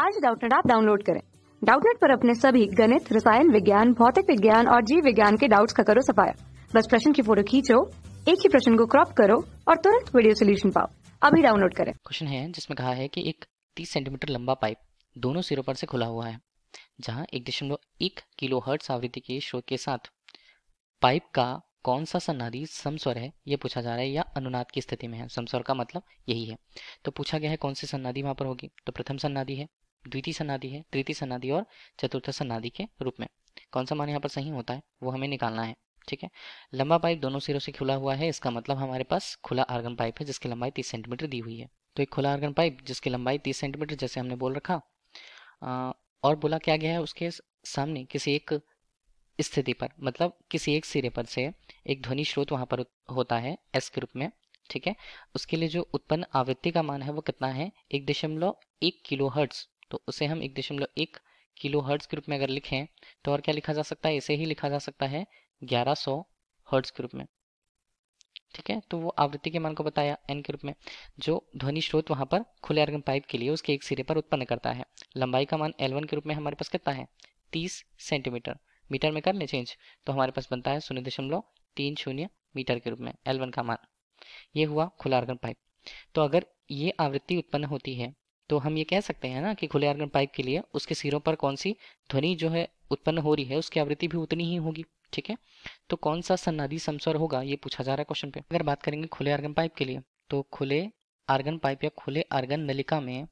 आज डाउटनेट आप डाउनलोड करें डाउटनेट पर अपने सभी गणित रसायन विज्ञान भौतिक विज्ञान और जीव विज्ञान के डाउट्स का करो सफाया बस प्रश्न की फोटो खींचो एक ही प्रश्न को क्रॉप करो और तुरंत वीडियो सोल्यूशन पाओ अभी डाउनलोड करें क्वेश्चन है जिसमें कहा है कि एक तीस सेंटीमीटर लंबा पाइप दोनों सिरों पर से खुला हुआ है जहाँ एक दशमलव एक किलो हर्ट्स आवृत्ति के शो के साथ पाइप का कौन सा सन्नादी समस्वर है ये पूछा जा रहा है या अनुनाद की स्थिति में है समस्वर का मतलब यही है तो पूछा गया है कौन सी सन्नादी वहाँ पर होगी तो प्रथम सन्नादी है द्वितीय सनादि है तृतीय सनादि और चतुर्थ सनादि के रूप में कौन सा मान यहाँ पर सही होता है वो हमें निकालना है ठीक है लंबा पाइप दोनों सिरों से खुला हुआ है इसका मतलब हमारे पास खुला आर्गन पाइप है जिसकी लंबाई तीस सेंटीमीटर दी हुई है तो एक खुला आर्गन पाइप जिसकी लंबाई तीस सेंटीमीटर जैसे हमने बोल रखा और बोला क्या गया है उसके सामने किसी एक स्थिति पर मतलब किसी एक सिरे पर से एक ध्वनि स्रोत वहाँ पर होता है एस के रूप में ठीक है उसके लिए जो उत्पन्न आवृत्ति का मान है वो कितना है एक दशमलव एक किलो हर्ट्स तो उसे हम एक दशमलव एक किलो हर्ट्स के रूप में अगर लिखें तो और क्या लिखा जा सकता है इसे ही लिखा जा सकता है ग्यारह सौ हर्ट्स के रूप में ठीक है तो वो आवृत्ति के मान को बताया एन के रूप में जो ध्वनि स्रोत वहां पर खुले आर्गन पाइप के लिए उसके एक सिरे पर उत्पन्न करता है लंबाई का मान एल के रूप में हमारे पास कितना है तीस सेंटीमीटर मीटर में कर ले चेंज तो हमारे पास बनता है शून्य दशमलव तीन शून्य मीटर के रूप में एल का मान ये हुआ खुला आर्गन पाइप तो अगर ये आवृत्ति उत्पन्न होती है तो हम ये कह सकते हैं ना कि खुले आर्गन पाइप के लिए उसके सिरों पर कौन सी ध्वनि जो है उत्पन्न हो रही है उसकी आवृत्ति भी उतनी ही होगी ठीक है तो कौन सा सन्नादी समस्वर होगा ये पूछा जा रहा है क्वेश्चन पे अगर बात करेंगे खुले आर्गन पाइप के लिए तो खुले आर्गन पाइप या खुले आर्गन नलिका में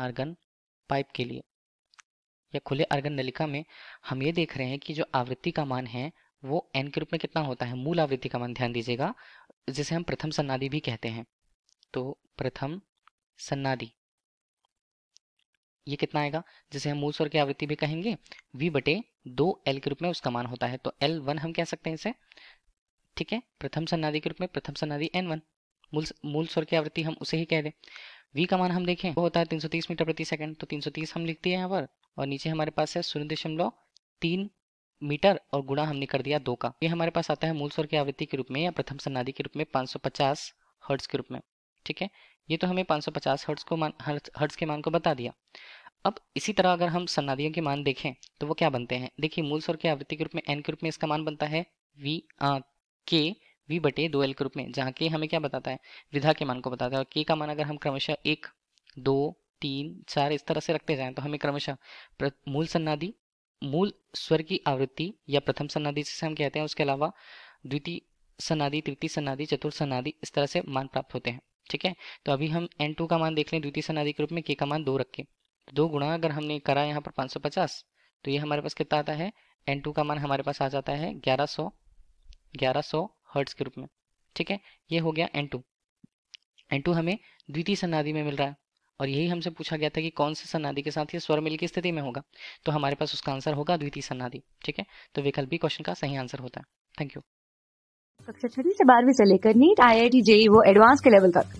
आर्गन पाइप के लिए या खुले आर्गन नलिका में हम ये देख रहे हैं कि जो आवृत्ति का मान है वो एन के रूप में कितना होता है मूल आवृत्ति का मान ध्यान दीजिएगा जिसे हम प्रथम सन्नादि भी कहते हैं तो प्रथम सन्नादि ये कितना आएगा जिसे हम मूल स्वर की आवृत्ति भी कहेंगे v बटे दो एल के रूप में उसका मान होता है तो एल वन हम कह सकते हैं इसे ठीक है प्रथम सन्नादि के रूप में प्रथम सन्नादि एन वन मूल मूल स्वर की आवृत्ति हम उसे ही कह दें वी का मान हम देखें वो होता है 330 मीटर प्रति सेकंड तो 330 हम लिखते हैं यहाँ पर और नीचे हमारे पास है शून्य दशमलव तीन मीटर और गुणा हमने कर दिया दो का ये हमारे पास आता है मूल स्वर की आवृत्ति के रूप में या प्रथम सन्नादि के रूप में पचास हर्ट्ज के रूप में ठीक है ये तो हमें 550 हर्ट्ज को मान हर्ट्स के मान को बता दिया अब इसी तरह अगर हम सन्नादियों के मान देखें तो वो क्या बनते हैं देखिए मूल स्वर के आवृत्ति के रूप में एन के रूप में इसका मान बनता है वी आ, के वी बटे दो एल के रूप में जहाँ के हमें क्या बताता है विधा के मान को बताता है और के का मान अगर हम क्रमशः एक दो तीन चार इस तरह से रखते जाएं तो हमें क्रमशः मूल सन्नादि मूल स्वर की आवृत्ति या प्रथम सन्नादि जिसे हम कहते हैं उसके अलावा द्वितीय सन्नादि तृतीय सन्नादि चतुर्थ सन्नादि इस तरह से मान प्राप्त होते हैं ठीक है तो अभी हम एन टू का मान देख लें द्वितीय सनादि के रूप में के का मान दो रखें तो दो गुणा अगर हमने करा यहाँ पर सौ पचास तो ये हमारे पास कितना आता है एन टू का मान हमारे पास आ जाता है ग्यारह सौ ग्यारह सौ हर्ट्स के रूप में ठीक है ये हो गया एन टू एन टू हमें द्वितीय सनादि में मिल रहा है और यही हमसे पूछा गया था कि कौन से सनादि के साथ ये स्वर मिल की स्थिति में होगा तो हमारे पास उसका आंसर होगा द्वितीय सनादि ठीक है तो विकल्प क्वेश्चन का सही आंसर होता है थैंक यू कक्षा छठी से बारहवीं से लेकर NEET I I T JEE वो एडवांस के लेवल तक